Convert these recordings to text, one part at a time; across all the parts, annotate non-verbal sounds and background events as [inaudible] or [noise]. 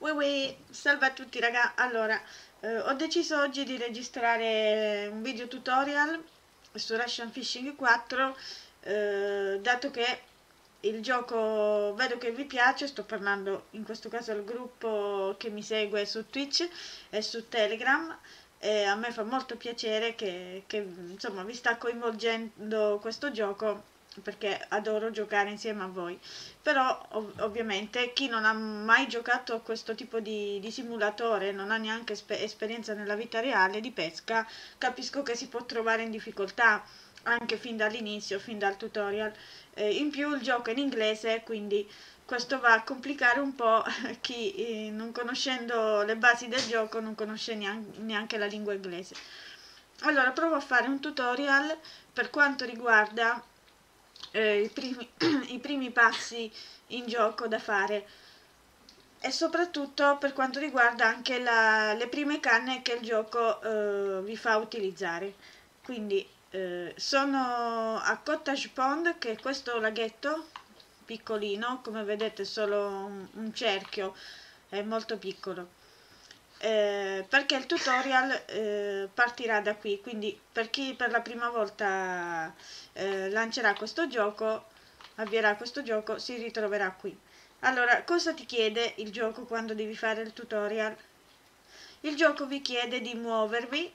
Ui, ui, salve a tutti raga, allora eh, ho deciso oggi di registrare un video tutorial su Russian Fishing 4 eh, dato che il gioco vedo che vi piace, sto parlando in questo caso al gruppo che mi segue su Twitch e su Telegram e a me fa molto piacere che, che insomma vi sta coinvolgendo questo gioco perché adoro giocare insieme a voi. Però ov- ovviamente chi non ha mai giocato a questo tipo di, di simulatore, non ha neanche esper- esperienza nella vita reale di pesca, capisco che si può trovare in difficoltà anche fin dall'inizio, fin dal tutorial. Eh, in più il gioco è in inglese, quindi questo va a complicare un po' [laughs] chi eh, non conoscendo le basi del gioco non conosce neanche, neanche la lingua inglese. Allora provo a fare un tutorial per quanto riguarda eh, i, primi, [clears throat] i primi passi in gioco da fare e soprattutto per quanto riguarda anche la, le prime canne che il gioco eh, vi fa utilizzare. Quindi eh, sono a Cottage Pond, che è questo laghetto piccolino, come vedete solo un, un cerchio, è molto piccolo. Eh, perché il tutorial eh, partirà da qui quindi per chi per la prima volta eh, lancerà questo gioco avvierà questo gioco si ritroverà qui allora cosa ti chiede il gioco quando devi fare il tutorial il gioco vi chiede di muovervi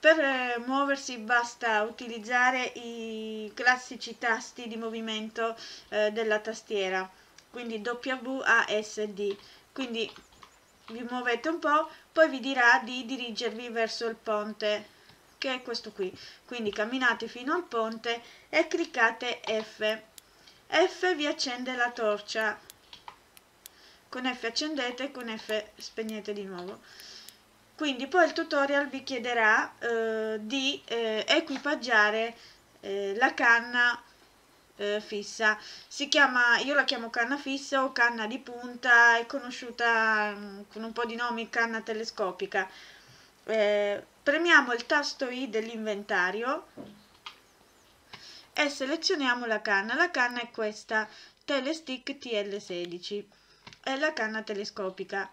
per eh, muoversi basta utilizzare i classici tasti di movimento eh, della tastiera quindi W, A, S, D quindi vi muovete un po' poi vi dirà di dirigervi verso il ponte che è questo qui quindi camminate fino al ponte e cliccate F F vi accende la torcia con F accendete con F spegnete di nuovo quindi poi il tutorial vi chiederà eh, di eh, equipaggiare eh, la canna eh, fissa. Si chiama, io la chiamo canna fissa o canna di punta, è conosciuta mh, mm, con un po' di nomi canna telescopica. Eh, premiamo il tasto I dell'inventario e selezioniamo la canna. La canna è questa, Telestick TL16, è la canna telescopica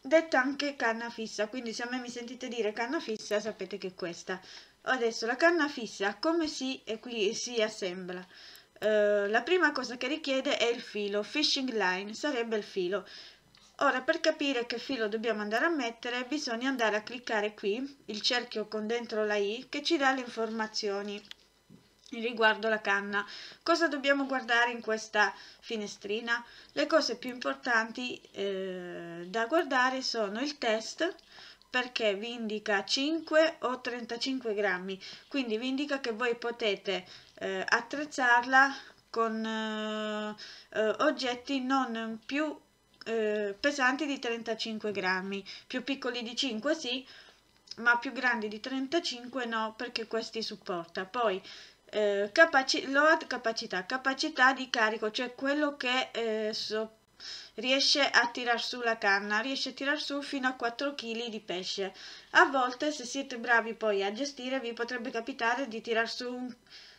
detta anche canna fissa, quindi se a me mi sentite dire canna fissa sapete che è questa. Adesso la canna fissa come si, si assembla? Uh, la prima cosa che richiede è il filo, fishing line sarebbe il filo. Ora per capire che filo dobbiamo andare a mettere bisogna andare a cliccare qui, il cerchio con dentro la i, che ci dà le informazioni riguardo la canna. Cosa dobbiamo guardare in questa finestrina? Le cose più importanti eh, da guardare sono il test, perché vi indica 5 o 35 grammi quindi vi indica che voi potete eh, attrezzarla con eh, eh oggetti non più eh, pesanti di 35 grammi più piccoli di 5 sì ma più grandi di 35 no perché questi supporta poi eh, capaci- load capacità capacità di carico cioè quello che eh, sopporta riesce a tirar su la canna, riesce a tirar su fino a 4 kg di pesce. A volte, se siete bravi poi a gestire, vi potrebbe capitare di tirar su un,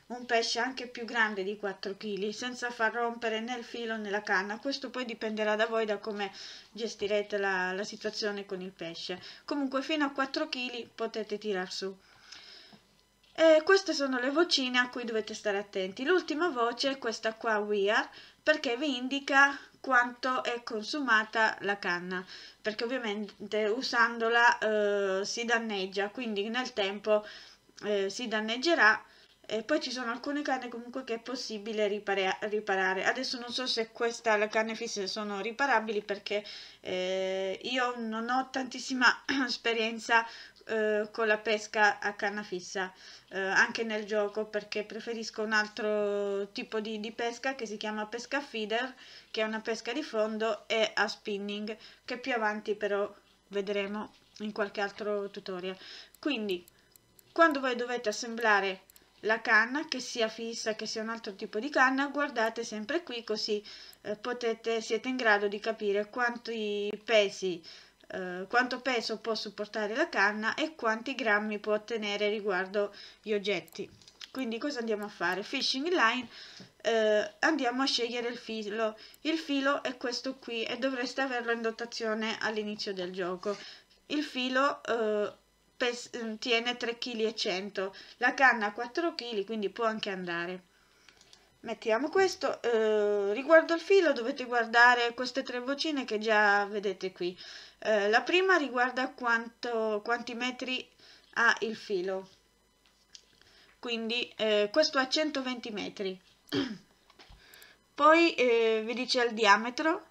un pesce anche più grande di 4 kg senza far rompere né il filo né la canna. Questo poi dipenderà da voi, da come gestirete la, la situazione con il pesce. Comunque, fino a 4 kg potete tirar su. E queste sono le vocine a cui dovete stare attenti. L'ultima voce è questa qua, We Are, perché vi indica quanto è consumata la canna perché ovviamente usandola eh, si danneggia quindi nel tempo eh, si danneggerà e poi ci sono alcune canne comunque che è possibile riparare. Adesso non so se questa, la canne fisse sono riparabili perché eh, io non ho tantissima [clears throat] esperienza eh, con la pesca a canna fissa eh, anche nel gioco perché preferisco un altro tipo di, di, pesca che si chiama pesca feeder che è una pesca di fondo e a spinning che più avanti però vedremo in qualche altro tutorial quindi quando voi dovete assemblare la canna che sia fissa che sia un altro tipo di canna guardate sempre qui così eh, potete siete in grado di capire quanti pesi eh, quanto peso può sopportare la canna e quanti grammi può ottenere riguardo gli oggetti. Quindi cosa andiamo a fare? Fishing line, eh, andiamo a scegliere il filo. Il filo è questo qui e dovreste averlo in dotazione all'inizio del gioco. Il filo eh, mm, tiene 3,1 kg, la canna 4 kg, quindi può anche andare. Mettiamo questo, eh, riguardo al filo dovete guardare queste tre vocine che già vedete qui. Eh, la prima riguarda quanto, quanti metri ha il filo, quindi eh, questo ha 120 metri. [clears throat] Poi eh, vi dice il diametro,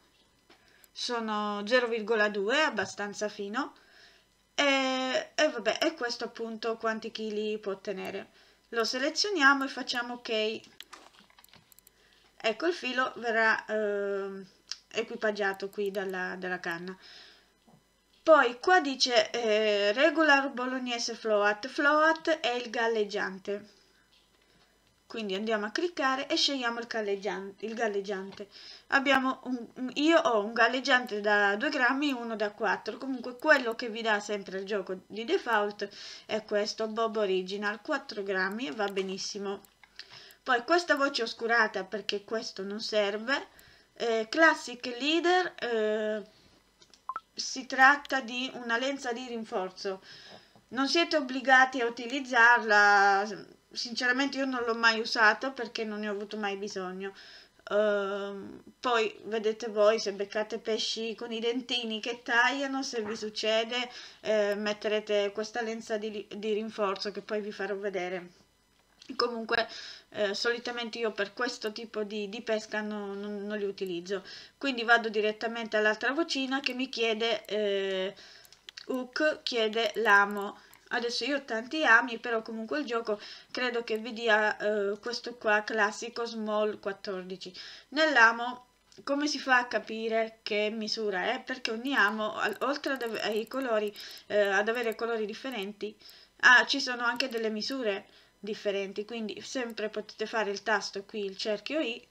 sono 0,2, abbastanza fino, e, e, vabbè, e questo appunto quanti chili può ottenere. Lo selezioniamo e facciamo ok. Ecco il filo verrà eh, equipaggiato qui dalla, dalla canna. Poi qua dice eh, regular bolognese float, float è il galleggiante. Quindi andiamo a cliccare e scegliamo il galleggiante. Il galleggiante. Un, io ho un galleggiante da 2 grammi e uno da 4. Comunque quello che vi dà sempre il gioco di default è questo, Bob Original, 4 grammi e va benissimo. Poi questa voce oscurata perché questo non serve. Eh, classic Leader... Eh, si tratta di una lenza di rinforzo. Non siete obbligati a utilizzarla, sinceramente io non l'ho mai usato perché non ne ho avuto mai bisogno. Uh, poi vedete voi se beccate pesci con i dentini che tagliano, se vi succede eh, metterete questa lenza di, di rinforzo che poi vi farò vedere comunque eh, solitamente io per questo tipo di, di pesca no, no, non li utilizzo quindi vado direttamente all'altra vocina che mi chiede eh, hook chiede l'amo adesso io ho tanti ami però comunque il gioco credo che vi dia eh, questo qua classico small 14 nell'amo come si fa a capire che misura è perché ogni amo oltre ad, ai colori eh, ad avere colori differenti ah, ci sono anche delle misure differenti quindi sempre potete fare il tasto qui il cerchio i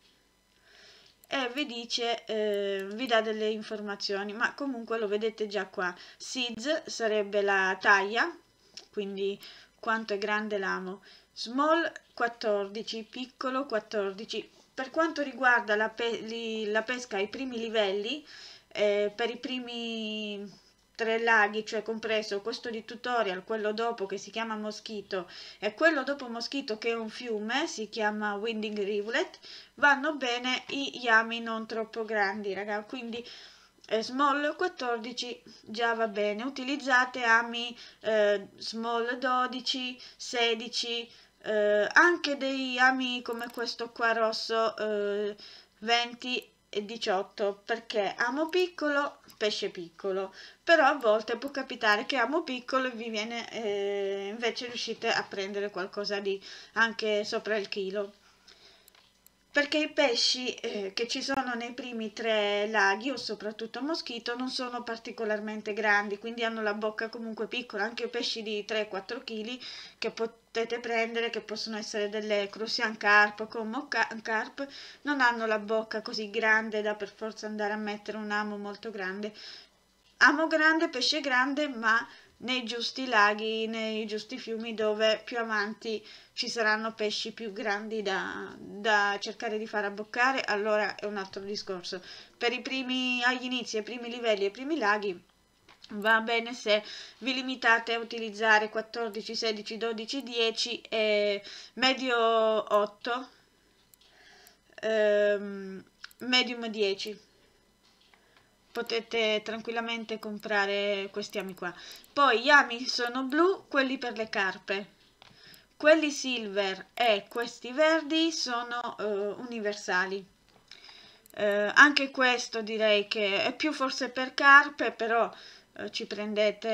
e vi dice eh, vi dà delle informazioni ma comunque lo vedete già qua SIDS sarebbe la taglia quindi quanto è grande l'amo small 14 piccolo 14 per quanto riguarda la, pe la pesca ai primi livelli eh, per i primi tre laghi, cioè compreso questo di tutorial, quello dopo che si chiama Moschito e quello dopo Moschito che è un fiume, si chiama Winding Rivulet, vanno bene i yami non troppo grandi, raga, quindi eh, small 14 già va bene, utilizzate ami eh, small 12, 16, eh, anche dei ami come questo qua rosso 20 eh, 18 perché amo piccolo, pesce piccolo, però a volte può capitare che amo piccolo e vi viene eh, invece riuscite a prendere qualcosa di anche sopra il chilo perché i pesci eh, che ci sono nei primi tre laghi o soprattutto moschito non sono particolarmente grandi quindi hanno la bocca comunque piccola anche pesci di 3-4 kg che potete prendere che possono essere delle crucian carp o come carp non hanno la bocca così grande da per forza andare a mettere un amo molto grande amo grande pesce grande ma nei giusti laghi, nei giusti fiumi dove più avanti ci saranno pesci più grandi da, da cercare di far abboccare, allora è un altro discorso. Per i primi, agli inizi, ai primi livelli, i primi laghi, va bene se vi limitate a utilizzare 14, 16, 12, 10 e medio 8, ehm, medium 10 potete tranquillamente comprare questi ami qua. Poi gli ami sono blu, quelli per le carpe. Quelli silver e questi verdi sono uh, universali. Uh, anche questo direi che è più forse per carpe, però uh, ci prendete...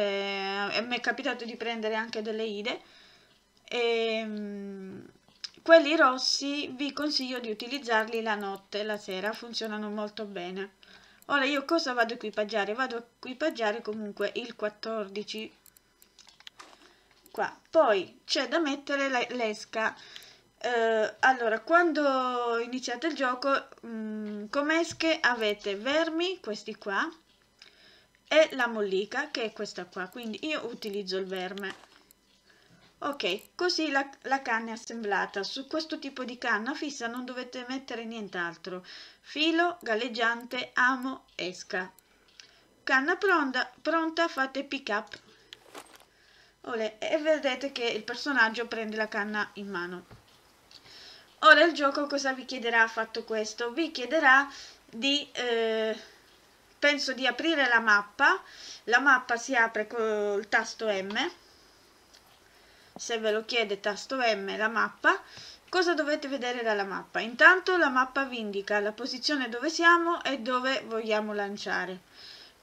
mi è capitato di prendere anche delle ide. E, um, quelli rossi vi consiglio di utilizzarli la notte, la sera, funzionano molto bene ora io cosa vado a equipaggiare vado a equipaggiare comunque il 14 qua poi c'è da mettere l'esca eh, allora quando iniziate il gioco mh, mm, come esche avete vermi questi qua e la mollica che è questa qua quindi io utilizzo il verme ok così la, la, canna è assemblata su questo tipo di canna fissa non dovete mettere nient'altro filo galleggiante amo esca canna pronta, pronta fate pick up Olè, e vedete che il personaggio prende la canna in mano ora il gioco cosa vi chiederà fatto questo vi chiederà di eh, penso di aprire la mappa la mappa si apre col tasto M se ve lo chiede tasto M la mappa, cosa dovete vedere dalla mappa? Intanto la mappa vi indica la posizione dove siamo e dove vogliamo lanciare.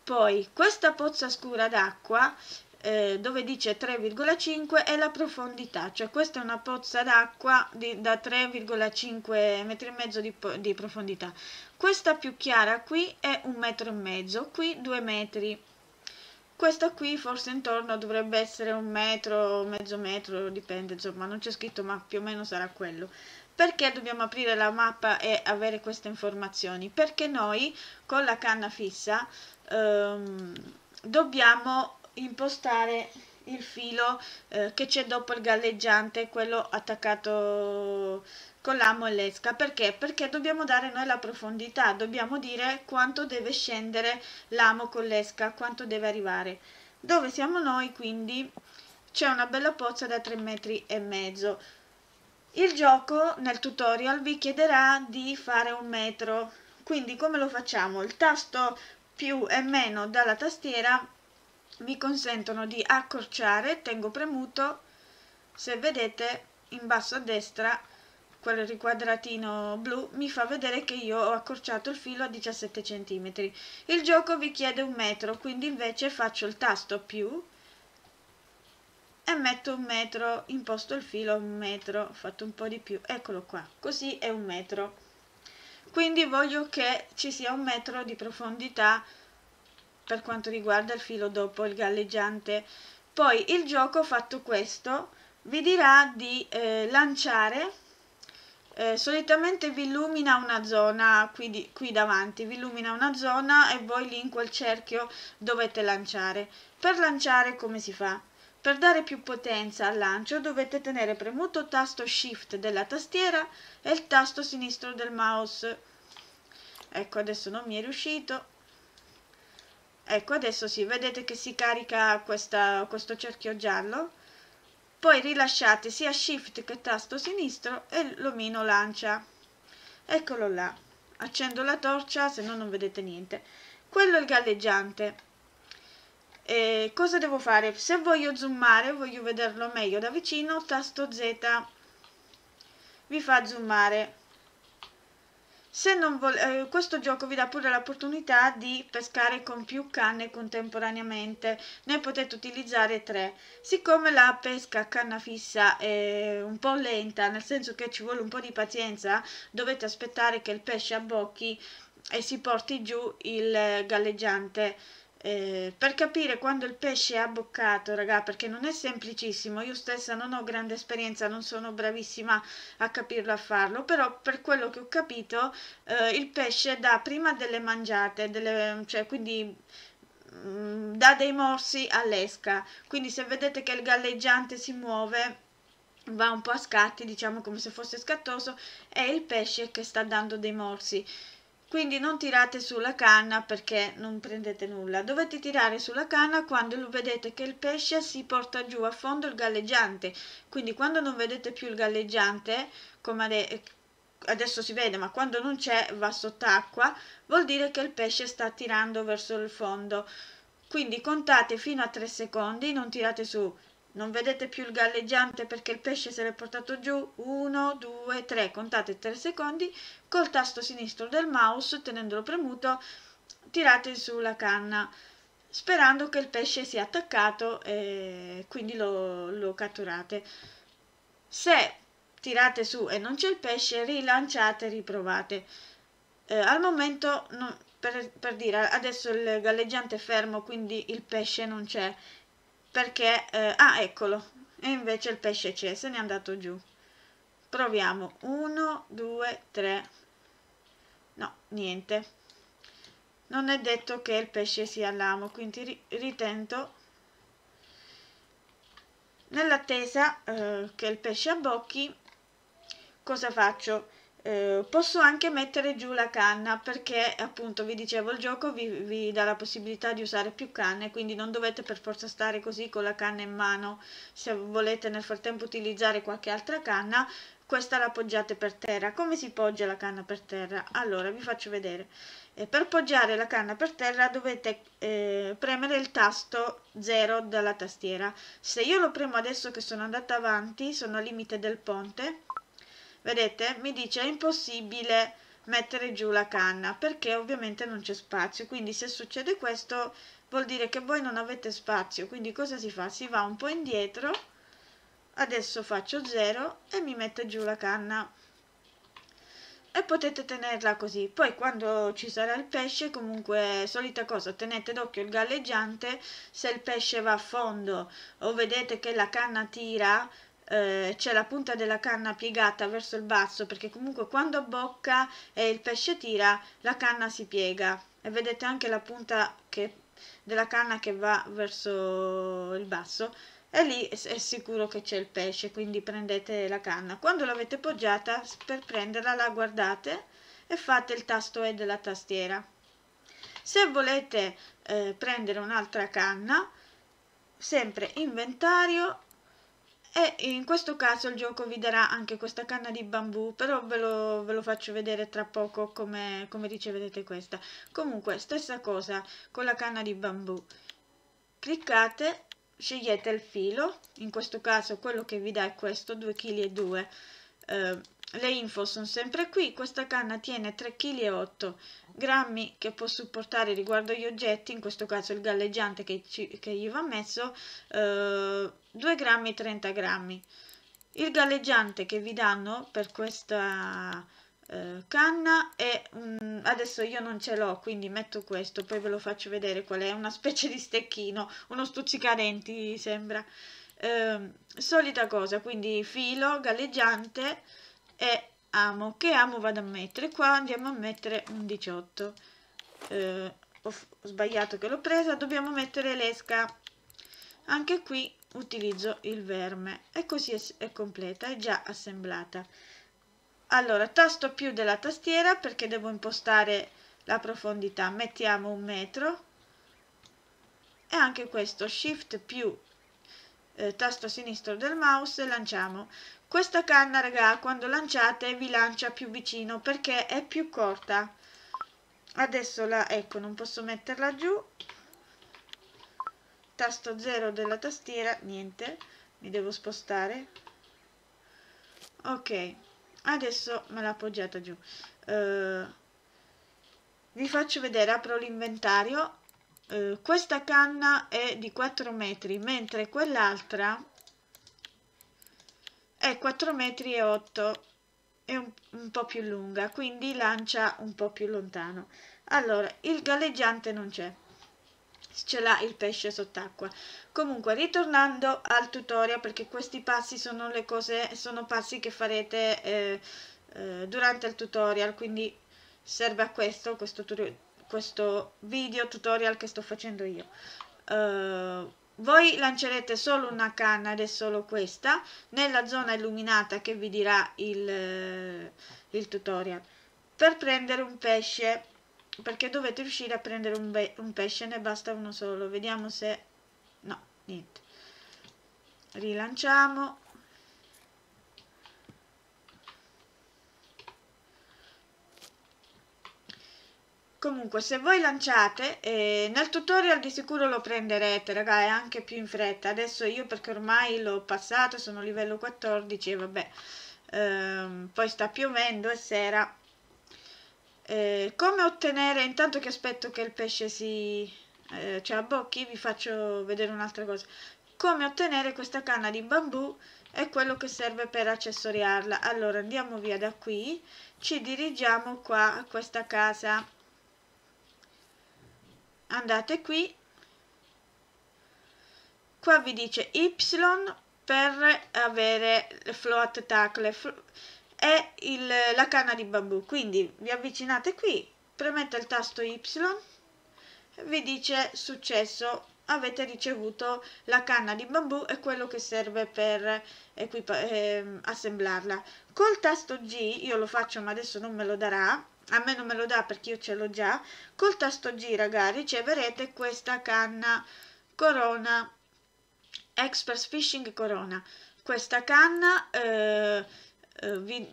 Poi questa pozza scura d'acqua eh, dove dice 3,5 è la profondità, cioè questa è una pozza d'acqua da 3,5 metri e mezzo di, di, profondità. Questa più chiara qui è un metro e mezzo, qui due metri questo qui forse intorno dovrebbe essere un metro, mezzo metro, dipende, insomma non c'è scritto ma più o meno sarà quello. Perché dobbiamo aprire la mappa e avere queste informazioni? Perché noi con la canna fissa ehm, dobbiamo impostare il filo eh, che c'è dopo il galleggiante, quello attaccato con la mollesca. Perché? Perché dobbiamo dare noi la profondità, dobbiamo dire quanto deve scendere l'amo con l'esca, quanto deve arrivare. Dove siamo noi quindi c'è una bella pozza da 3 metri e mezzo. Il gioco nel tutorial vi chiederà di fare un metro, quindi come lo facciamo? Il tasto più e meno dalla tastiera mi consentono di accorciare, tengo premuto, se vedete in basso a destra quel riquadratino blu mi fa vedere che io ho accorciato il filo a 17 cm. Il gioco vi chiede un metro, quindi invece faccio il tasto più e metto un metro, imposto il filo a un metro, ho fatto un po' di più, eccolo qua, così è un metro. Quindi voglio che ci sia un metro di profondità per quanto riguarda il filo dopo il galleggiante. Poi il gioco fatto questo vi dirà di eh, lanciare, eh, solitamente vi illumina una zona qui, di, qui davanti, vi illumina una zona e voi lì in quel cerchio dovete lanciare. Per lanciare come si fa? Per dare più potenza al lancio dovete tenere premuto il tasto Shift della tastiera e il tasto sinistro del mouse. Ecco, adesso non mi è riuscito. Ecco, adesso sì, vedete che si carica questa, questo cerchio giallo. Poi rilasciate sia Shift che tasto sinistro e l'omino lancia. Eccolo là. Accendo la torcia, se no non vedete niente. Quello è il galleggiante. E cosa devo fare? Se voglio zoomare, voglio vederlo meglio da vicino, tasto Z vi fa zoomare. Se non vol- eh, questo gioco vi dà pure l'opportunità di pescare con più canne contemporaneamente, ne potete utilizzare tre. Siccome la pesca a canna fissa è un po' lenta, nel senso che ci vuole un po' di pazienza, dovete aspettare che il pesce abbocchi e si porti giù il galleggiante eh, per capire quando il pesce è abboccato, raga, perché non è semplicissimo, io stessa non ho grande esperienza, non sono bravissima a capirlo a farlo, però per quello che ho capito eh, il pesce dà prima delle mangiate, delle, cioè quindi mh, mm, dà dei morsi all'esca, quindi se vedete che il galleggiante si muove va un po' a scatti, diciamo come se fosse scattoso, è il pesce che sta dando dei morsi quindi non tirate sulla canna perché non prendete nulla dovete tirare sulla canna quando vedete che il pesce si porta giù a fondo il galleggiante quindi quando non vedete più il galleggiante come eh, adesso si vede ma quando non c'è va sott'acqua vuol dire che il pesce sta tirando verso il fondo quindi contate fino a 3 secondi non tirate su non vedete più il galleggiante perché il pesce se l'è portato giù. 1, 2, 3, contate 3 secondi. Col tasto sinistro del mouse, tenendolo premuto, tirate su la canna sperando che il pesce sia attaccato e quindi lo, lo catturate. Se tirate su e non c'è il pesce, rilanciate, riprovate. Eh, al momento, non, per, per dire, adesso il galleggiante è fermo, quindi il pesce non c'è perché... Eh, ah, eccolo. E invece il pesce c'è, se n'è andato giù. Proviamo. 1, 2, 3. No, niente. Non è detto che il pesce sia all'amo, quindi ri ritento. Nell'attesa eh, che il pesce abbocchi, cosa faccio? Eh, posso anche mettere giù la canna perché appunto vi dicevo il gioco vi, vi, dà la possibilità di usare più canne quindi non dovete per forza stare così con la canna in mano se volete nel frattempo utilizzare qualche altra canna questa la poggiate per terra come si poggia la canna per terra? allora vi faccio vedere eh, per poggiare la canna per terra dovete eh, premere il tasto 0 dalla tastiera se io lo premo adesso che sono andata avanti sono al limite del ponte Vedete? Mi dice è impossibile mettere giù la canna perché ovviamente non c'è spazio. Quindi se succede questo vuol dire che voi non avete spazio. Quindi cosa si fa? Si va un po' indietro. Adesso faccio 0 e mi metto giù la canna. E potete tenerla così. Poi quando ci sarà il pesce, comunque solita cosa, tenete d'occhio il galleggiante, se il pesce va a fondo o vedete che la canna tira eh, c'è la punta della canna piegata verso il basso perché comunque quando bocca e il pesce tira la canna si piega e vedete anche la punta che, della canna che va verso il basso e lì è sicuro che c'è il pesce quindi prendete la canna quando l'avete poggiata per prenderla la guardate e fate il tasto E della tastiera se volete eh, prendere un'altra canna sempre inventario e in questo caso il gioco vi darà anche questa canna di bambù, però ve lo, ve lo faccio vedere tra poco come, come riceverete questa. Comunque, stessa cosa con la canna di bambù. Cliccate, scegliete il filo, in questo caso quello che vi dà è questo, 2,2 kg. Eh, le info sono sempre qui, questa canna tiene 3,8 kg grammi che può supportare riguardo agli oggetti, in questo caso il galleggiante che, ci, che gli va messo, eh, 2 grammi 30 grammi. Il galleggiante che vi danno per questa eh, canna è, um, adesso io non ce l'ho, quindi metto questo, poi ve lo faccio vedere qual è, una specie di stecchino, uno stuzzicadenti sembra. Eh, solita cosa, quindi filo, galleggiante e amo che amo vado a mettere qua andiamo a mettere un 18 eh, ho, ho sbagliato che l'ho presa dobbiamo mettere l'esca anche qui utilizzo il verme e così è, è completa è già assemblata allora tasto più della tastiera perché devo impostare la profondità mettiamo un metro e anche questo shift più eh, tasto sinistro del mouse lanciamo. Questa canna, raga, quando lanciate vi lancia più vicino perché è più corta. Adesso la, ecco, non posso metterla giù. Tasto 0 della tastiera, niente, mi devo spostare. Ok, adesso me l'ha appoggiata giù. Uh, vi faccio vedere, apro l'inventario eh, questa canna è di 4 metri mentre quell'altra è 4 metri e 8 è un, un po' più lunga quindi lancia un po' più lontano allora il galleggiante non c'è ce l'ha il pesce sott'acqua. Comunque, ritornando al tutorial, perché questi passi sono le cose, sono passi che farete eh, eh, durante il tutorial, quindi serve a questo, questo tutorial questo video tutorial che sto facendo io uh, voi lancerete solo una canna ed è solo questa nella zona illuminata che vi dirà il, eh, il tutorial per prendere un pesce perché dovete riuscire a prendere un, un pesce ne basta uno solo vediamo se no niente rilanciamo Comunque, se voi lanciate, eh, nel tutorial di sicuro lo prenderete, raga, è anche più in fretta. Adesso io perché ormai l'ho passato, sono livello 14 e vabbè, ehm, poi sta piovendo e sera. Eh, come ottenere, intanto che aspetto che il pesce si... Eh, cioè abbocchi, vi faccio vedere un'altra cosa. Come ottenere questa canna di bambù e quello che serve per accessoriarla. Allora, andiamo via da qui, ci dirigiamo qua a questa casa andate qui qua vi dice y per avere il float tackle è il, la canna di bambù quindi vi avvicinate qui premete il tasto y vi dice successo avete ricevuto la canna di bambù e quello che serve per ehm, assemblarla col tasto G io lo faccio ma adesso non me lo darà a me non me lo dà perché io ce l'ho già col tasto G ragazzi riceverete questa canna corona Express Fishing Corona questa canna eh, eh, vi,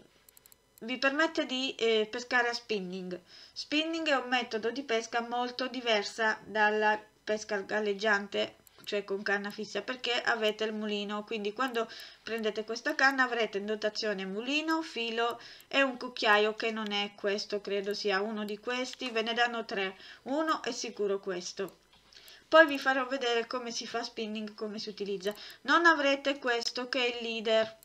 vi, permette di eh, pescare a spinning spinning è un metodo di pesca molto diversa dalla pesca galleggiante cioè con canna fissa, perché avete il mulino. Quindi quando prendete questa canna avrete in dotazione mulino, filo e un cucchiaio che non è questo, credo sia uno di questi. Ve ne danno tre, uno è sicuro questo. Poi vi farò vedere come si fa spinning, come si utilizza. Non avrete questo che è il leader,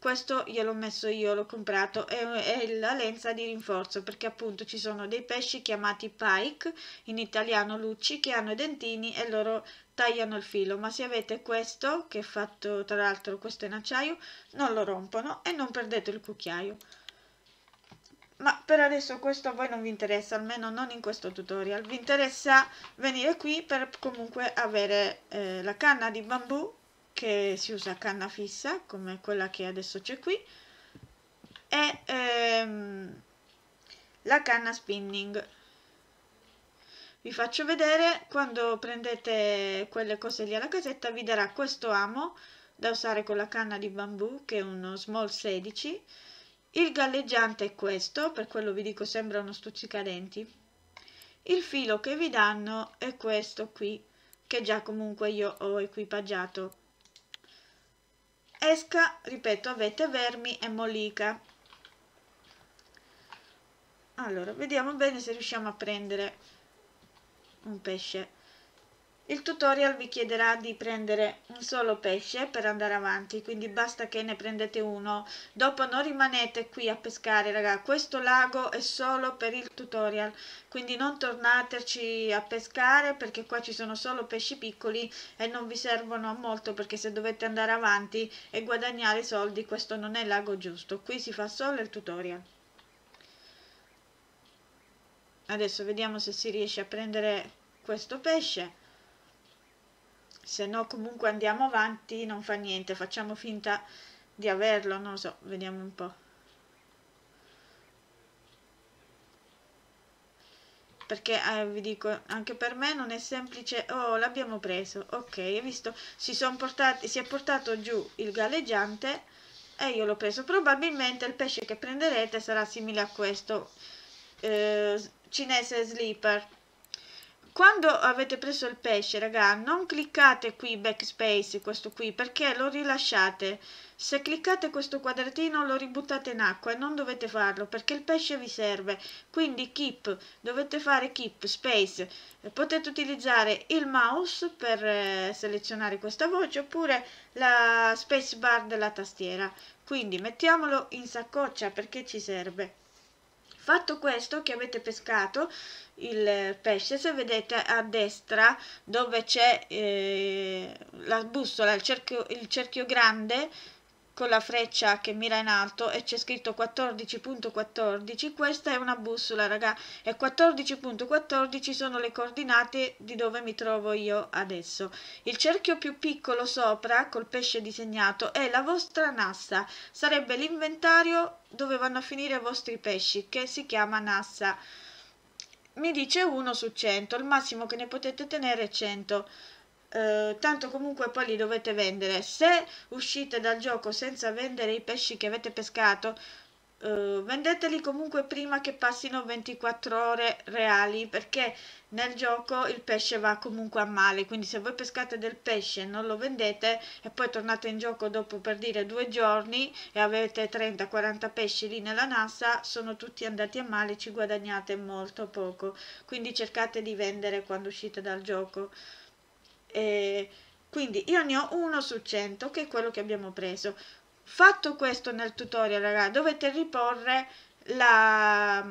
questo gliel'ho messo io, l'ho comprato, è, è, la lenza di rinforzo perché appunto ci sono dei pesci chiamati pike, in italiano lucci, che hanno i dentini e loro tagliano il filo, ma se avete questo, che è fatto tra l'altro questo in acciaio, non lo rompono e non perdete il cucchiaio. Ma per adesso questo a voi non vi interessa, almeno non in questo tutorial. Vi interessa venire qui per comunque avere eh, la canna di bambù che si usa canna fissa come quella che adesso c'è qui e ehm, la canna spinning vi faccio vedere quando prendete quelle cose lì alla casetta vi darà questo amo da usare con la canna di bambù che è uno small 16 il galleggiante è questo per quello vi dico sembra uno stuzzicadenti il filo che vi danno è questo qui che già comunque io ho equipaggiato esca, ripeto, avete vermi e mollica. Allora, vediamo bene se riusciamo a prendere un pesce. Il tutorial vi chiederà di prendere un solo pesce per andare avanti, quindi basta che ne prendete uno. Dopo non rimanete qui a pescare, raga, questo lago è solo per il tutorial, quindi non tornateci a pescare perché qua ci sono solo pesci piccoli e non vi servono molto perché se dovete andare avanti e guadagnare soldi questo non è il lago giusto, qui si fa solo il tutorial. Adesso vediamo se si riesce a prendere questo pesce se no comunque andiamo avanti, non fa niente, facciamo finta di averlo, non lo so, vediamo un po'. perché eh, vi dico anche per me non è semplice oh l'abbiamo preso ok hai visto si, portati, si è portato giù il galleggiante e io l'ho preso probabilmente il pesce che prenderete sarà simile a questo eh, cinese sleeper quando avete preso il pesce raga non cliccate qui backspace questo qui perché lo rilasciate se cliccate questo quadratino lo ributtate in acqua e non dovete farlo perché il pesce vi serve quindi keep dovete fare keep space potete utilizzare il mouse per eh, selezionare questa voce oppure la space bar della tastiera quindi mettiamolo in saccoccia perché ci serve fatto questo che avete pescato il pesce se vedete a destra dove c'è eh, la bussola il cerchio, il cerchio grande con la freccia che mira in alto e c'è scritto 14.14 .14. questa è una bussola raga e 14.14 .14 sono le coordinate di dove mi trovo io adesso il cerchio più piccolo sopra col pesce disegnato è la vostra nassa sarebbe l'inventario dove vanno a finire i vostri pesci che si chiama nassa mi dice 1 su 100, il massimo che ne potete tenere è 100. Eh, tanto comunque poi li dovete vendere se uscite dal gioco senza vendere i pesci che avete pescato Uh, vendeteli comunque prima che passino 24 ore reali perché nel gioco il pesce va comunque a male quindi se voi pescate del pesce e non lo vendete e poi tornate in gioco dopo per dire due giorni e avete 30-40 pesci lì nella nasa sono tutti andati a male ci guadagnate molto poco quindi cercate di vendere quando uscite dal gioco e quindi io ne ho uno su 100 che è quello che abbiamo preso fatto questo nel tutorial ragazzi dovete riporre la,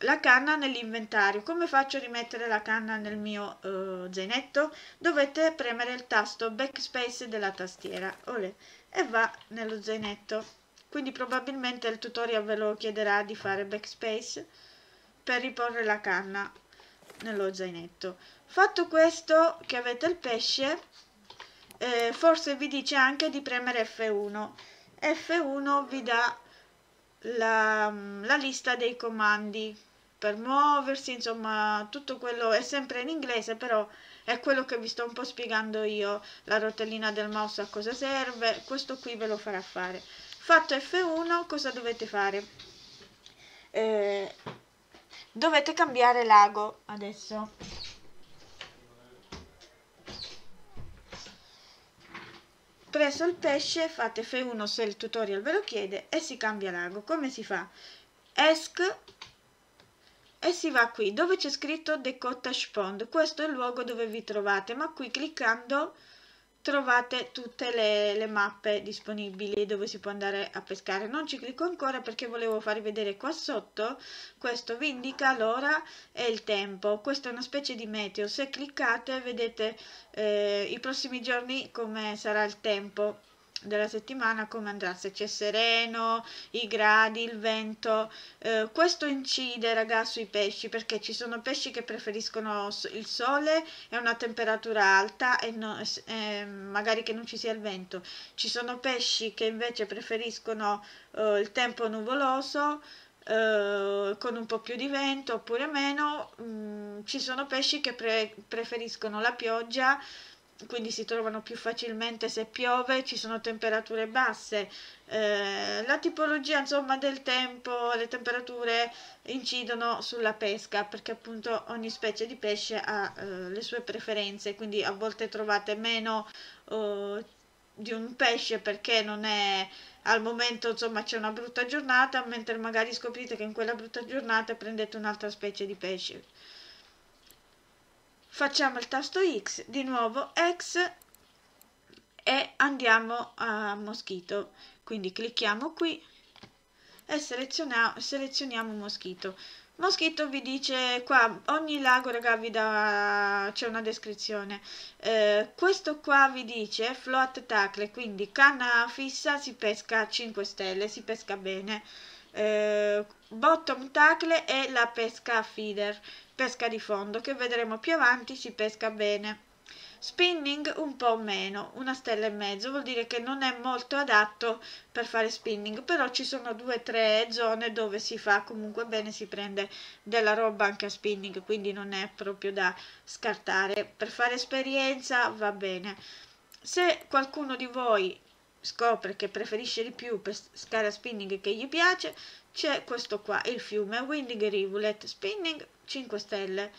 la canna nell'inventario come faccio a rimettere la canna nel mio eh, zainetto dovete premere il tasto backspace della tastiera Olè. e va nello zainetto quindi probabilmente il tutorial ve lo chiederà di fare backspace per riporre la canna nello zainetto fatto questo che avete il pesce eh, forse vi dice anche di premere F1 F1 vi dà la, mm, la lista dei comandi per muoversi, insomma, tutto quello è sempre in inglese, però è quello che vi sto un po' spiegando io, la rotellina del mouse a cosa serve, questo qui ve lo farà fare. Fatto F1, cosa dovete fare? Eh, dovete cambiare lago adesso. Presso il pesce fate F1 se il tutorial ve lo chiede e si cambia lago Come si fa? ESC e si va qui dove c'è scritto decotta pond questo è il luogo dove vi trovate ma qui cliccando trovate tutte le, le, mappe disponibili dove si può andare a pescare non ci clicco ancora perché volevo farvi vedere qua sotto questo vi indica l'ora e il tempo questa è una specie di meteo se cliccate vedete eh, i prossimi giorni come sarà il tempo della settimana come andrà, se c'è sereno, i gradi, il vento. Eh, questo incide, ragazzi sui pesci perché ci sono pesci che preferiscono il sole e una temperatura alta e no, eh, magari che non ci sia il vento. Ci sono pesci che invece preferiscono eh, il tempo nuvoloso eh, con un po' più di vento oppure meno. Mm, ci sono pesci che pre preferiscono la pioggia quindi si trovano più facilmente se piove, ci sono temperature basse. Eh, la tipologia insomma, del tempo, le temperature incidono sulla pesca perché appunto ogni specie di pesce ha eh, le sue preferenze, quindi a volte trovate meno eh, di un pesce perché non è al momento insomma c'è una brutta giornata, mentre magari scoprite che in quella brutta giornata prendete un'altra specie di pesce facciamo il tasto X, di nuovo X e andiamo a moschito. Quindi clicchiamo qui e selezioniamo, moschito. Moschito vi dice qua, ogni lago raga vi dà, c'è una descrizione. Eh, questo qua vi dice float tackle, quindi canna fissa si pesca 5 stelle, si pesca bene. Eh, bottom tackle e la pesca feeder pesca di fondo che vedremo più avanti si pesca bene. Spinning un po' meno, una stella e mezzo, vuol dire che non è molto adatto per fare spinning, però ci sono due o tre zone dove si fa comunque bene, si prende della roba anche a spinning, quindi non è proprio da scartare. Per fare esperienza va bene. Se qualcuno di voi scopre che preferisce di più pescare a spinning che gli piace, c'è questo qua, il fiume Winding Rivulet Spinning 5 stelle.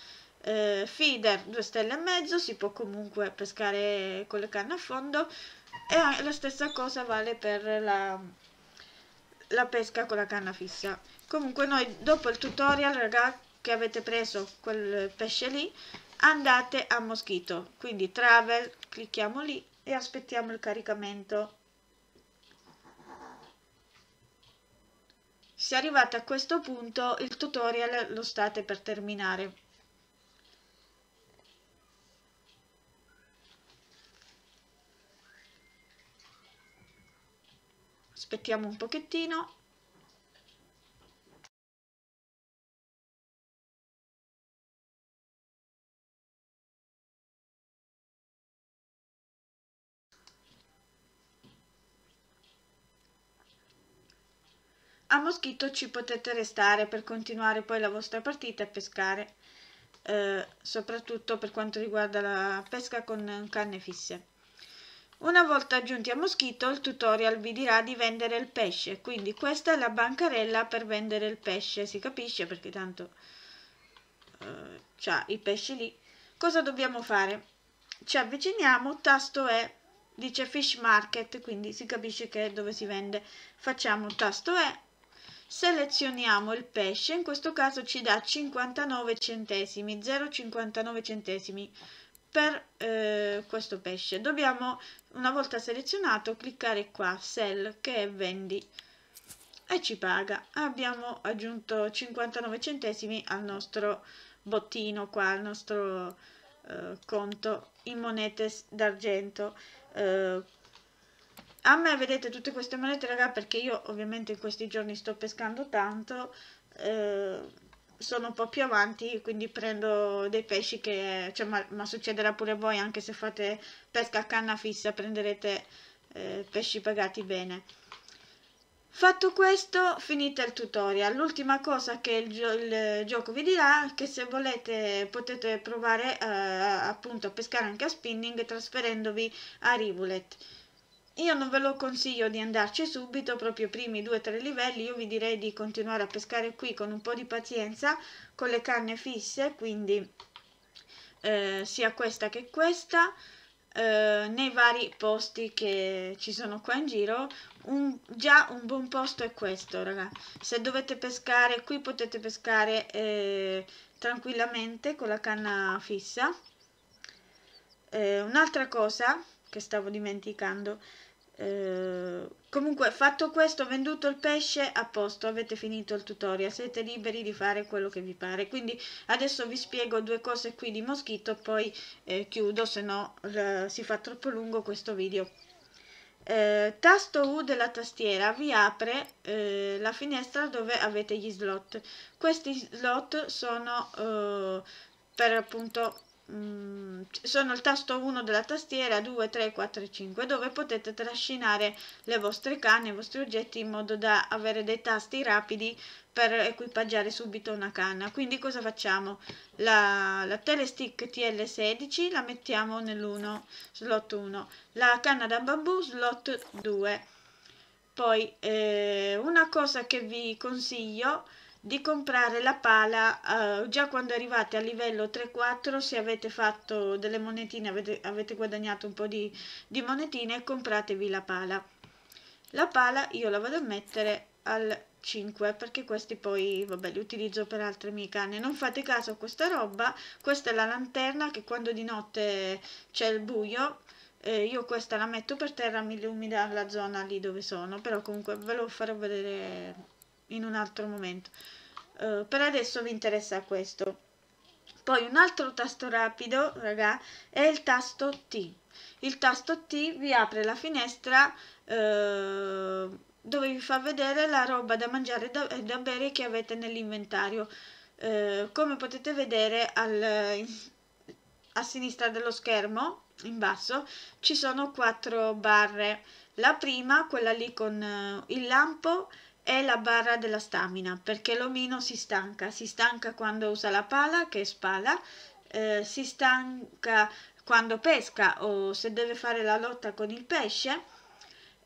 Eh, feeder 2 stelle e mezzo, si può comunque pescare con le canne a fondo e la stessa cosa vale per la, la pesca con la canna fissa. Comunque noi dopo il tutorial, ragazzi, che avete preso quel pesce lì, andate a Moschito. Quindi travel, clicchiamo lì e aspettiamo il caricamento. Se arrivate a questo punto il tutorial lo state per terminare. Aspettiamo un pochettino. A Moschito ci potete restare per continuare poi la vostra partita e pescare, eh, soprattutto per quanto riguarda la pesca con canne fisse. Una volta giunti a Moschito il tutorial vi dirà di vendere il pesce, quindi questa è la bancarella per vendere il pesce, si capisce perché tanto eh, c'ha i pesci lì. Cosa dobbiamo fare? Ci avviciniamo, tasto E, dice Fish Market, quindi si capisce che è dove si vende. Facciamo tasto E selezioniamo il pesce, in questo caso ci dà 59 centesimi, 0,59 centesimi per eh, questo pesce. Dobbiamo, una volta selezionato, cliccare qua, Sell, che è Vendi, e ci paga. Abbiamo aggiunto 59 centesimi al nostro bottino qua, al nostro eh, conto in monete d'argento. Eh, a me vedete tutte queste monete raga perché io ovviamente in questi giorni sto pescando tanto eh, sono un po' più avanti quindi prendo dei pesci che cioè, ma, ma, succederà pure a voi anche se fate pesca a canna fissa prenderete eh, pesci pagati bene Fatto questo, finite il tutorial. L'ultima cosa che il, gio il, gioco vi dirà è che se volete potete provare eh, appunto a pescare anche a spinning trasferendovi a Rivulet. Io non ve lo consiglio di andarci subito, proprio i primi due o tre livelli, io vi direi di continuare a pescare qui con un po' di pazienza, con le canne fisse, quindi eh, sia questa che questa, eh, nei vari posti che ci sono qua in giro un, già un buon posto è questo raga se dovete pescare qui potete pescare eh, tranquillamente con la canna fissa eh, un'altra cosa che stavo dimenticando eh, comunque fatto questo, venduto il pesce, a posto, avete finito il tutorial, siete liberi di fare quello che vi pare. Quindi adesso vi spiego due cose qui di moschito, poi eh, chiudo, se no si fa troppo lungo questo video. Eh, tasto U della tastiera vi apre eh, la finestra dove avete gli slot. Questi slot sono eh, per appunto Mm, sono il tasto 1 della tastiera 2, 3, 4 e 5 dove potete trascinare le vostre canne, i vostri oggetti in modo da avere dei tasti rapidi per equipaggiare subito una canna. Quindi cosa facciamo? La, la telestick TL16 la mettiamo nell'1, slot 1, la canna da bambù slot 2. Poi eh, una cosa che vi consiglio di comprare la pala eh, già quando arrivate al livello 3-4 se avete fatto delle monetine avete, avete guadagnato un po' di, di, monetine compratevi la pala la pala io la vado a mettere al 5 perché questi poi vabbè li utilizzo per altre mie canne non fate caso a questa roba questa è la lanterna che quando di notte c'è il buio eh, io questa la metto per terra mi illumina la zona lì dove sono però comunque ve lo farò vedere in un altro momento. Uh, per adesso vi interessa questo. Poi un altro tasto rapido, raga, è il tasto T. Il tasto T vi apre la finestra eh, dove vi fa vedere la roba da mangiare e da, da, bere che avete nell'inventario. Eh, come potete vedere al, in, a sinistra dello schermo, in basso, ci sono quattro barre. La prima, quella lì con eh, il lampo, è la barra della stamina, perché l'omino si stanca, si stanca quando usa la pala, che è spala, eh, si stanca quando pesca o se deve fare la lotta con il pesce.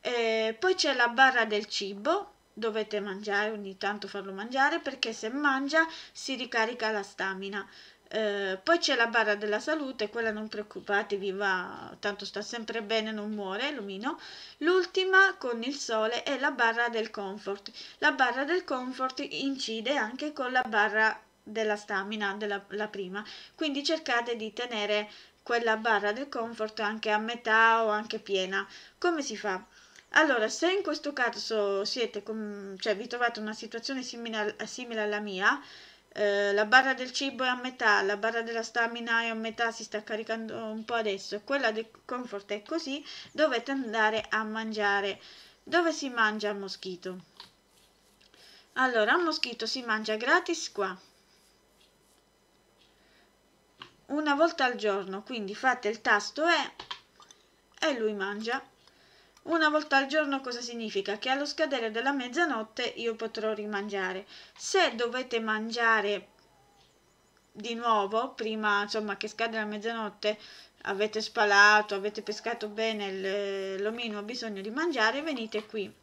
Eh, poi c'è la barra del cibo, dovete mangiare ogni tanto farlo mangiare perché se mangia si ricarica la stamina. Eh, poi c'è la barra della salute, quella non preoccupatevi, va, tanto sta sempre bene, non muore l'omino. L'ultima con il sole è la barra del comfort. La barra del comfort incide anche con la barra della stamina, della la prima, quindi cercate di tenere quella barra del comfort anche a metà o anche piena. Come si fa? Allora, se in questo caso siete, cioè vi trovate una situazione simile, simile alla mia, eh, la barra del cibo è a metà, la barra della stamina è a metà, si sta caricando un po' adesso. Quella del comfort è così, dovete andare a mangiare. Dove si mangia a moschito? Allora, a moschito si mangia gratis qua. Una volta al giorno, quindi fate il tasto E e lui mangia una volta al giorno cosa significa? Che allo scadere della mezzanotte io potrò rimangiare. Se dovete mangiare di nuovo, prima insomma che scade la mezzanotte, avete spalato, avete pescato bene, l'omino ha bisogno di mangiare, venite qui.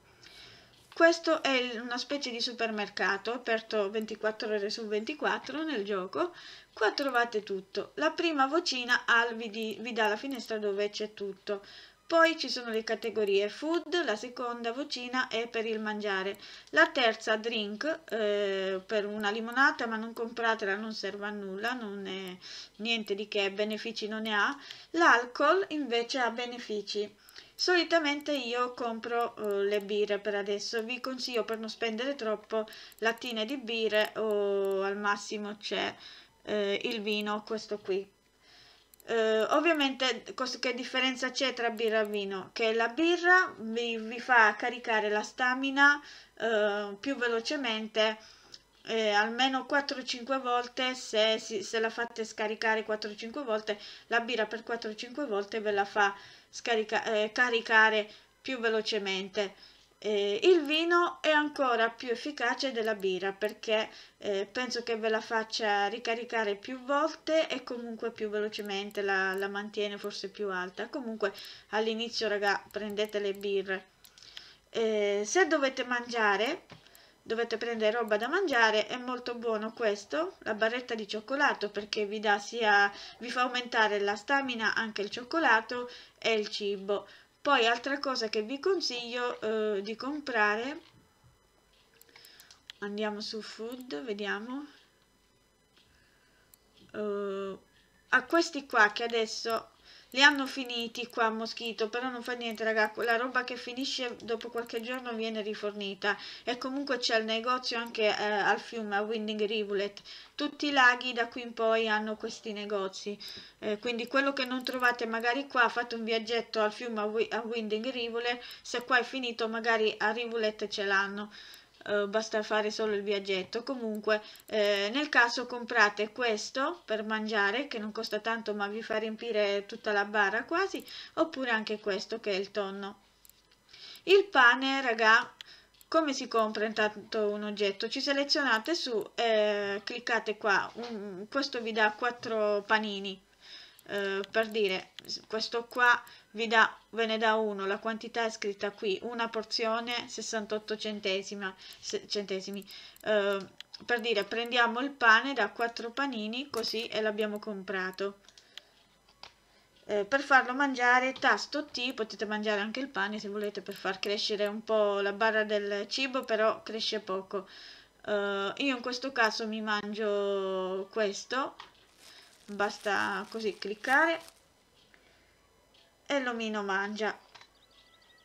Questo è una specie di supermercato aperto 24 ore su 24 nel gioco. Qua trovate tutto. La prima vocina vi, di, vi dà la finestra dove c'è tutto. Poi ci sono le categorie food, la seconda vocina è per il mangiare, la terza drink eh, per una limonata ma non compratela, non serve a nulla, non è niente di che, benefici non ne ha, l'alcol invece ha benefici. Solitamente io compro eh, le birre per adesso, vi consiglio per non spendere troppo lattine di birre o al massimo c'è eh, il vino, questo qui eh, ovviamente che differenza c'è tra birra e vino? Che la birra vi, vi fa caricare la stamina eh, più velocemente eh, almeno 4-5 volte se, se, la fate scaricare 4-5 volte la birra per 4-5 volte ve la fa eh, caricare più velocemente eh, il vino è ancora più efficace della birra perché eh, penso che ve la faccia ricaricare più volte e comunque più velocemente la, la mantiene forse più alta. Comunque all'inizio raga prendete le birre. Eh, se dovete mangiare dovete prendere roba da mangiare è molto buono questo la barretta di cioccolato perché vi, sia, vi fa aumentare la stamina anche il cioccolato e il cibo poi altra cosa che vi consiglio eh, di comprare andiamo su food vediamo uh, a questi qua che adesso li hanno finiti qua a Moschito, però non fa niente raga, la roba che finisce dopo qualche giorno viene rifornita e comunque c'è il negozio anche eh, al fiume, a Winding Rivulet. Tutti i laghi da qui in poi hanno questi negozi, eh, quindi quello che non trovate magari qua, fate un viaggetto al fiume a, Winding Rivulet, se qua è finito magari a Rivulet ce l'hanno. Eh, basta fare solo il viaggetto comunque eh, nel caso comprate questo per mangiare che non costa tanto ma vi fa riempire tutta la barra quasi oppure anche questo che è il tonno il pane raga come si compra intanto un oggetto ci selezionate su eh, cliccate qua un, questo vi dà quattro panini eh, per dire questo qua dà, ve ne dà uno, la quantità è scritta qui, una porzione 68 centesima, centesimi. Eh, per dire prendiamo il pane da quattro panini così e l'abbiamo comprato. Eh, per farlo mangiare tasto T, potete mangiare anche il pane se volete per far crescere un po' la barra del cibo, però cresce poco. Uh, io in questo caso mi mangio questo, basta così cliccare e l'omino mangia.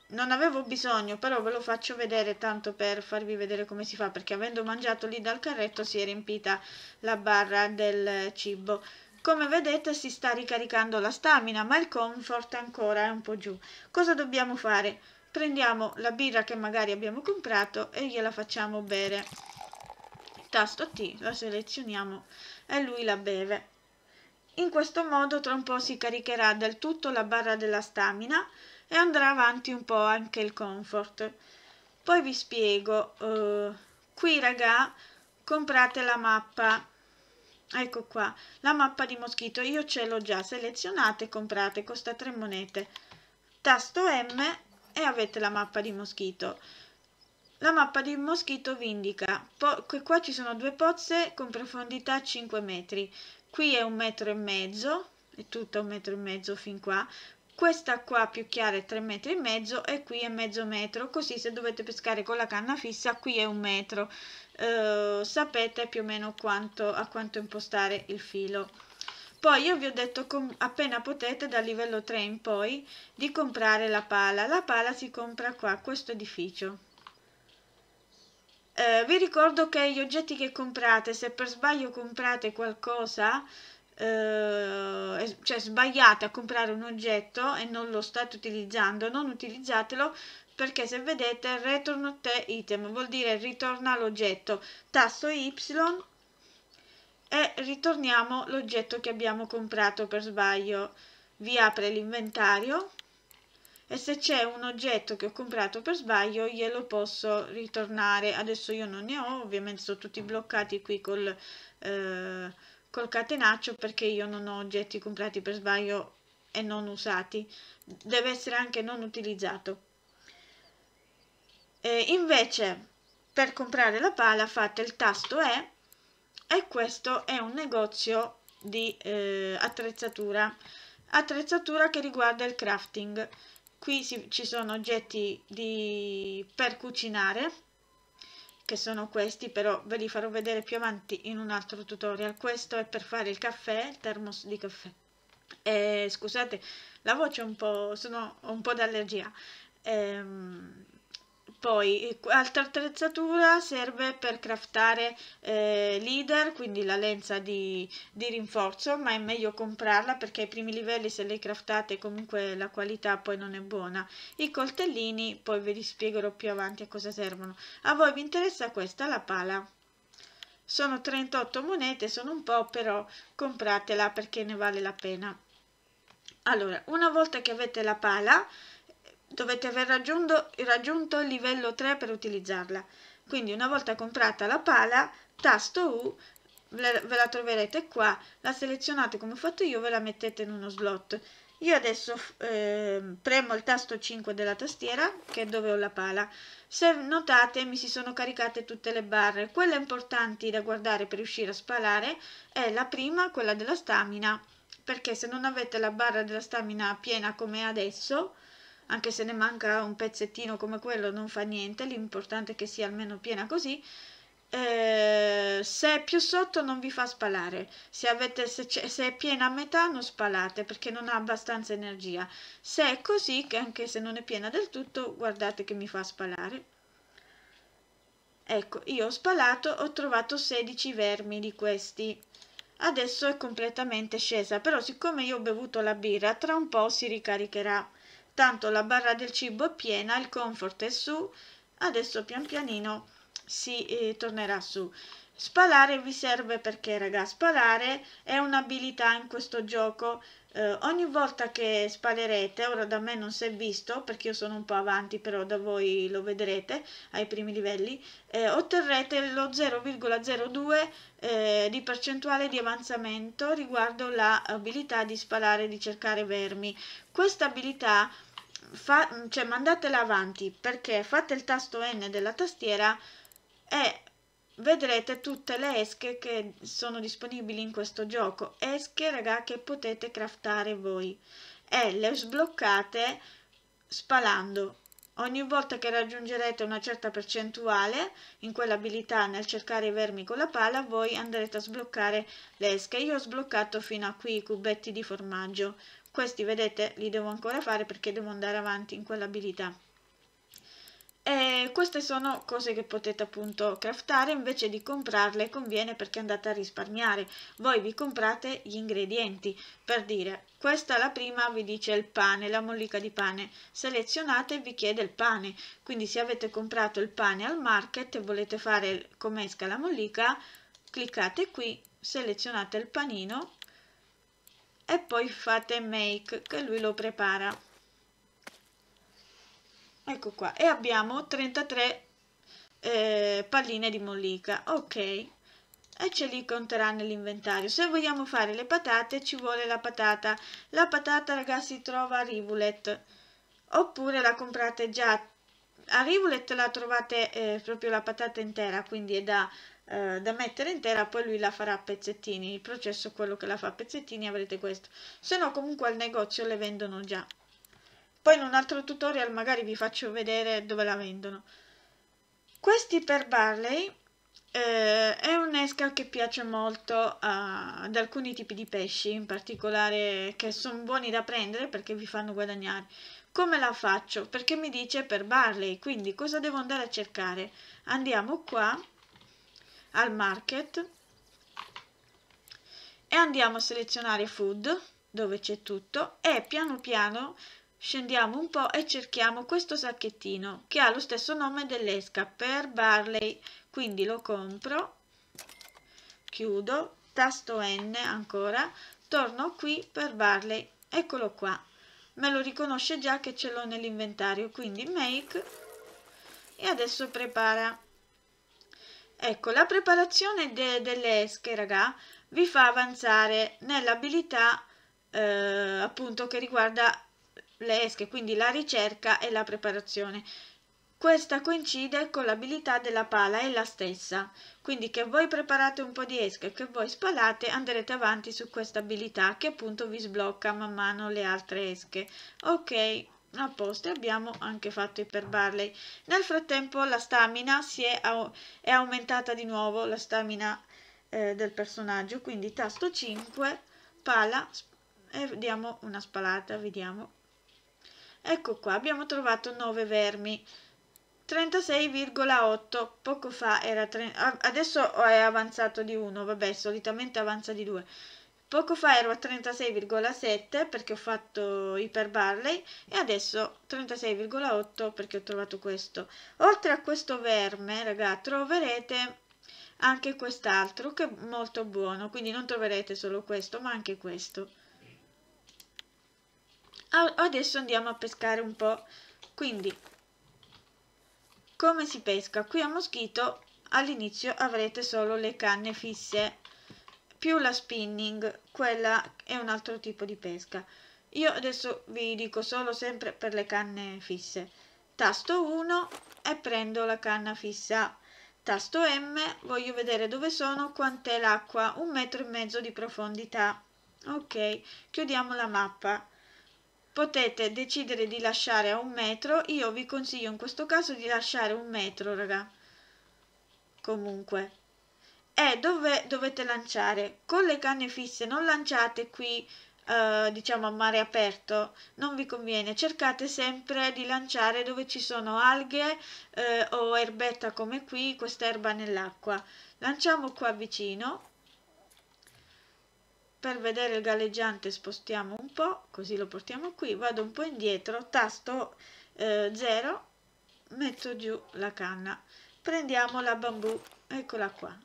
Non avevo bisogno, però ve lo faccio vedere tanto per farvi vedere come si fa, perché avendo mangiato lì dal carretto si è riempita la barra del cibo. Come vedete si sta ricaricando la stamina, ma il comfort ancora è un po' giù. Cosa dobbiamo fare? Prendiamo la birra che magari abbiamo comprato e gliela facciamo bere. Tasto T, la selezioniamo e lui la beve. In questo modo tra un po' si caricherà del tutto la barra della stamina e andrà avanti un po' anche il comfort. Poi vi spiego, eh, qui raga comprate la mappa, ecco qua, la mappa di moschito, io ce l'ho già, selezionate, comprate, costa 3 monete, tasto M e avete la mappa di moschito. La mappa di moschito vi indica, po qua ci sono due pozze con profondità 5 metri, qui è un metro e mezzo è tutta un metro e mezzo fin qua questa qua più chiara è 3 metri e mezzo e qui è mezzo metro così se dovete pescare con la canna fissa qui è un metro eh, sapete più o meno quanto, a quanto impostare il filo poi io vi ho detto appena potete dal livello 3 in poi di comprare la pala la pala si compra qua questo edificio eh, vi ricordo che gli oggetti che comprate, se per sbaglio comprate qualcosa, eh, cioè sbagliate a comprare un oggetto e non lo state utilizzando, non utilizzatelo perché se vedete return te item vuol dire ritorna l'oggetto, tasto Y e ritorniamo l'oggetto che abbiamo comprato per sbaglio. Vi apre l'inventario e se c'è un oggetto che ho comprato per sbaglio glielo posso ritornare adesso io non ne ho ovviamente sono tutti bloccati qui col, eh, col catenaccio perché io non ho oggetti comprati per sbaglio e non usati deve essere anche non utilizzato e invece per comprare la pala fate il tasto E e questo è un negozio di eh, attrezzatura attrezzatura che riguarda il crafting qui si, ci sono oggetti di, per cucinare che sono questi però ve li farò vedere più avanti in un altro tutorial questo è per fare il caffè il thermos di caffè e, eh, scusate la voce è un po' sono un po' d'allergia ehm, poi eh, altra attrezzatura serve per craftare eh, leader, quindi la lenza di, di, rinforzo, ma è meglio comprarla perché ai primi livelli se le craftate comunque la qualità poi non è buona. I coltellini poi ve li spiegherò più avanti a cosa servono. A voi vi interessa questa, la pala. Sono 38 monete, sono un po', però compratela perché ne vale la pena. Allora, una volta che avete la pala, dovete aver raggiunto, raggiunto il livello 3 per utilizzarla. Quindi una volta comprata la pala, tasto U, ve la troverete qua, la selezionate come ho fatto io, ve la mettete in uno slot. Io adesso eh, premo il tasto 5 della tastiera, che è dove ho la pala. Se notate mi si sono caricate tutte le barre. Quelle importanti da guardare per riuscire a spalare è la prima, quella della stamina, perché se non avete la barra della stamina piena come adesso, anche se ne manca un pezzettino come quello non fa niente, l'importante è che sia almeno piena così. Eh, se è più sotto non vi fa spalare, se, avete, se, se, è piena a metà non spalate perché non ha abbastanza energia. Se è così, che anche se non è piena del tutto, guardate che mi fa spalare. Ecco, io ho spalato, ho trovato 16 vermi di questi adesso è completamente scesa, però siccome io ho bevuto la birra, tra un po' si ricaricherà tanto la barra del cibo è piena, il comfort è su, adesso pian pianino si eh, tornerà su. Spalare vi serve perché, raga, spalare è un'abilità in questo gioco. Eh, ogni volta che spalerete, ora da me non si è visto perché io sono un po' avanti, però da voi lo vedrete ai primi livelli, eh, otterrete lo 0,02 eh, di percentuale di avanzamento riguardo l'abilità di spalare e di cercare vermi. Questa abilità fa, cioè, mandatela avanti perché fate il tasto N della tastiera e vedrete tutte le esche che sono disponibili in questo gioco. Esche, raga, che potete craftare voi e le sbloccate spalando. Ogni volta che raggiungerete una certa percentuale in quell'abilità nel cercare i vermi con la pala, voi andrete a sbloccare le esche. Io ho sbloccato fino a qui i cubetti di formaggio, questi vedete li devo ancora fare perché devo andare avanti in quell'abilità e queste sono cose che potete appunto craftare invece di comprarle conviene perché andate a risparmiare voi vi comprate gli ingredienti per dire questa la prima vi dice il pane la mollica di pane selezionate e vi chiede il pane quindi se avete comprato il pane al market e volete fare come esca la mollica cliccate qui selezionate il panino e poi fate make che lui lo prepara ecco qua e abbiamo 33 eh, palline di mollica ok e ce li conterà nell'inventario se vogliamo fare le patate ci vuole la patata la patata ragazzi si trova a rivulet oppure la comprate già a rivulet la trovate eh, proprio la patata intera quindi è da eh, da mettere intera poi lui la farà a pezzettini il processo è quello che la fa a pezzettini avrete questo se no comunque al negozio le vendono già poi in un altro tutorial magari vi faccio vedere dove la vendono questi per Barley eh, è un escal che piace molto a, ad alcuni tipi di pesci, in particolare che sono buoni da prendere perché vi fanno guadagnare. Come la faccio? Perché mi dice per Barley, quindi cosa devo andare a cercare? Andiamo qua al market e andiamo a selezionare food dove c'è tutto e piano piano scendiamo un po' e cerchiamo questo sacchettino che ha lo stesso nome dell'esca per Barley quindi lo compro chiudo tasto N ancora torno qui per Barley eccolo qua me lo riconosce già che ce l'ho nell'inventario quindi make e adesso prepara Ecco, la preparazione de delle esche, raga, vi fa avanzare nell'abilità eh, appunto che riguarda le esche, quindi la ricerca e la preparazione. Questa coincide con l'abilità della pala, è la stessa. Quindi che voi preparate un po' di esche, che voi spalate, andrete avanti su questa abilità che appunto vi sblocca man mano le altre esche. Ok, apposta e abbiamo anche fatto i per Barley. Nel frattempo la stamina si è, è aumentata di nuovo, la stamina eh, del personaggio, quindi tasto 5, pala e diamo una spalata, vediamo. Ecco qua, abbiamo trovato 9 vermi. 36,8 poco fa era 30, adesso è avanzato di 1 vabbè solitamente avanza di 2 Poco fa ero a 36,7 perché ho fatto Hyper Barley e adesso 36,8 perché ho trovato questo. Oltre a questo verme, ragazzi, troverete anche quest'altro che è molto buono, quindi non troverete solo questo, ma anche questo. Adesso andiamo a pescare un po'. Quindi, come si pesca? Qui a Moschito all'inizio avrete solo le canne fisse più la spinning, quella è un altro tipo di pesca. Io adesso vi dico solo sempre per le canne fisse. Tasto 1 e prendo la canna fissa. Tasto M, voglio vedere dove sono, quant'è l'acqua, un metro e mezzo di profondità. Ok, chiudiamo la mappa. Potete decidere di lasciare a un metro, io vi consiglio in questo caso di lasciare un metro, raga. Comunque, è dove dovete lanciare. Con le canne fisse non lanciate qui, eh, diciamo, a mare aperto, non vi conviene. Cercate sempre di lanciare dove ci sono alghe eh, o erbetta come qui, questa erba nell'acqua. Lanciamo qua vicino. Per vedere il galleggiante spostiamo un po', così lo portiamo qui, vado un po' indietro, tasto 0, eh, metto giù la canna. Prendiamo la bambù, eccola qua,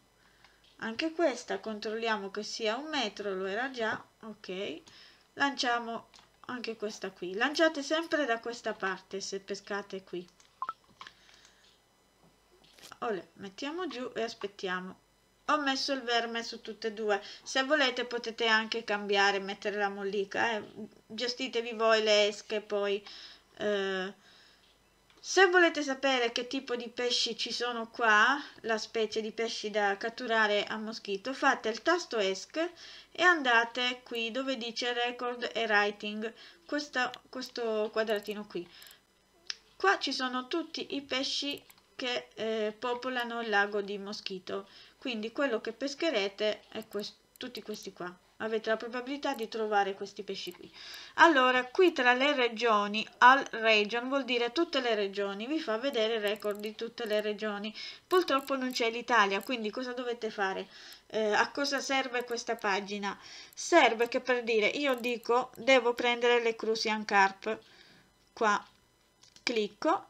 anche questa controlliamo che sia un metro lo era già ok lanciamo anche questa qui lanciate sempre da questa parte se pescate qui Olè, mettiamo giù e aspettiamo ho messo il verme su tutte e due se volete potete anche cambiare mettere la mollica eh. gestitevi voi le esche poi eh se volete sapere che tipo di pesci ci sono qua, la specie di pesci da catturare a Moschito, fate il tasto ESC e andate qui dove dice Record e Writing, questa, questo quadratino qui. Qua ci sono tutti i pesci che eh, popolano il lago di Moschito, quindi quello che pescherete è questo, tutti questi qua avete la probabilità di trovare questi pesci qui. Allora, qui tra le regioni, all region vuol dire tutte le regioni, vi fa vedere il record di tutte le regioni. Purtroppo non c'è l'Italia, quindi cosa dovete fare? Eh, a cosa serve questa pagina? Serve che per dire, io dico, devo prendere le Crucian Carp, qua, clicco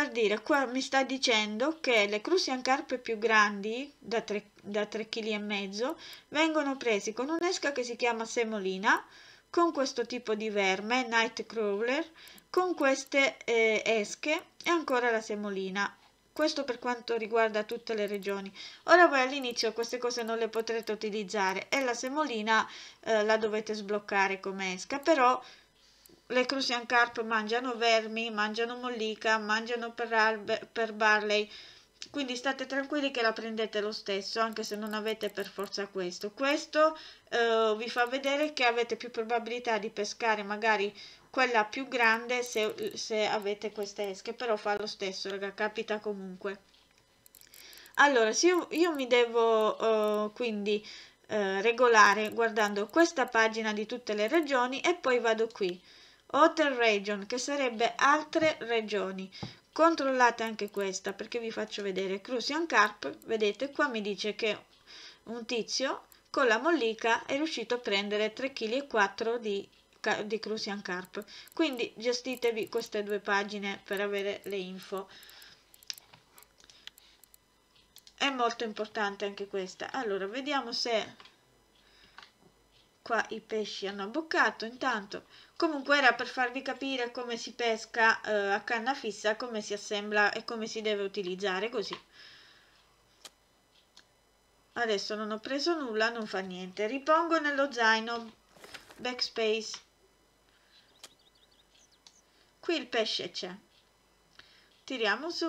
per dire, qua mi sta dicendo che le Crucian carpe più grandi, da 3,5 kg, vengono presi con un'esca che si chiama semolina, con questo tipo di verme, night crawler, con queste eh, esche e ancora la semolina. Questo per quanto riguarda tutte le regioni. Ora voi all'inizio queste cose non le potrete utilizzare e la semolina eh, la dovete sbloccare come esca, però le Crucian Carp mangiano vermi, mangiano mollica, mangiano per, per barley, quindi state tranquilli che la prendete lo stesso anche se non avete per forza questo questo eh, vi fa vedere che avete più probabilità di pescare magari quella più grande se, se avete queste esche però fa lo stesso raga capita comunque allora se io, io mi devo eh, quindi eh, regolare guardando questa pagina di tutte le regioni e poi vado qui Other Region, che sarebbe altre regioni. Controllate anche questa perché vi faccio vedere. Crucian Carp, vedete qua mi dice che un tizio con la mollica è riuscito a prendere 3,4 kg di, di Crucian Carp. Quindi gestitevi queste due pagine per avere le info. È molto importante anche questa. Allora, vediamo se qua i pesci hanno abboccato. Intanto Comunque era per farvi capire come si pesca eh, a canna fissa, come si assembla e come si deve utilizzare così. Adesso non ho preso nulla, non fa niente. Ripongo nello zaino, backspace. Qui il pesce c'è. Tiriamo su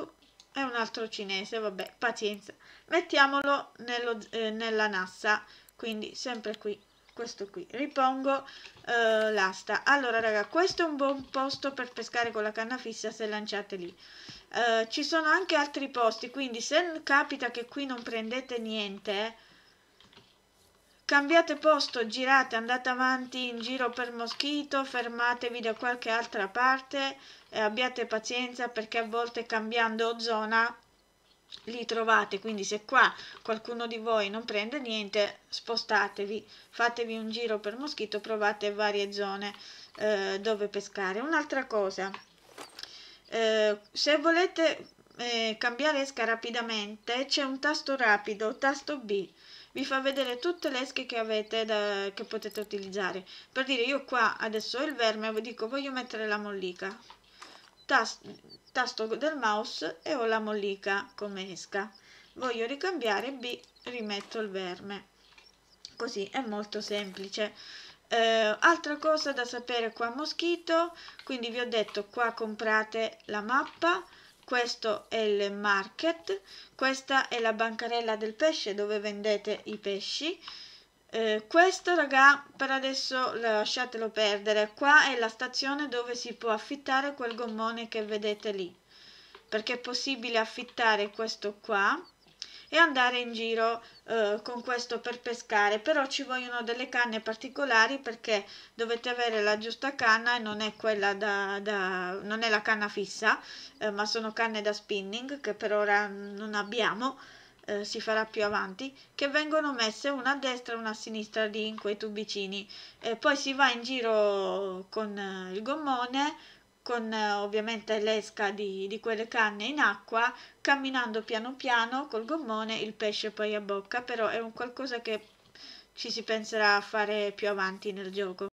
è un altro cinese, vabbè, pazienza. Mettiamolo nello, eh, nella nassa, quindi sempre qui questo qui ripongo eh, l'asta allora raga questo è un buon posto per pescare con la canna fissa se lanciate lì eh, ci sono anche altri posti quindi se capita che qui non prendete niente cambiate posto girate andate avanti in giro per moschito fermatevi da qualche altra parte e abbiate pazienza perché a volte cambiando zona li trovate, quindi se qua qualcuno di voi non prende niente, spostatevi, fatevi un giro per moschito, provate varie zone eh, dove pescare. Un'altra cosa, eh, se volete eh, cambiare esca rapidamente, c'è un tasto rapido, tasto B, vi fa vedere tutte le esche che avete da, che potete utilizzare. Per dire io qua adesso ho il verme, vi dico voglio mettere la mollica, tasto, tasto del mouse e ho la mollica come esca. Voglio ricambiare B, rimetto il verme. Così è molto semplice. Eh, altra cosa da sapere qua Moschito, quindi vi ho detto qua comprate la mappa, questo è il market, questa è la bancarella del pesce dove vendete i pesci, eh, questo raga per adesso lasciatelo perdere qua è la stazione dove si può affittare quel gommone che vedete lì perché è possibile affittare questo qua e andare in giro eh, con questo per pescare però ci vogliono delle canne particolari perché dovete avere la giusta canna e non è quella da, da non è la canna fissa eh, ma sono canne da spinning che per ora non abbiamo eh, si farà più avanti, che vengono messe una a destra e una a sinistra di quei tubicini. E poi si va in giro con eh, il gommone, con eh, ovviamente l'esca di, di, quelle canne in acqua, camminando piano piano col gommone, il pesce poi a bocca, però è un qualcosa che ci si penserà a fare più avanti nel gioco.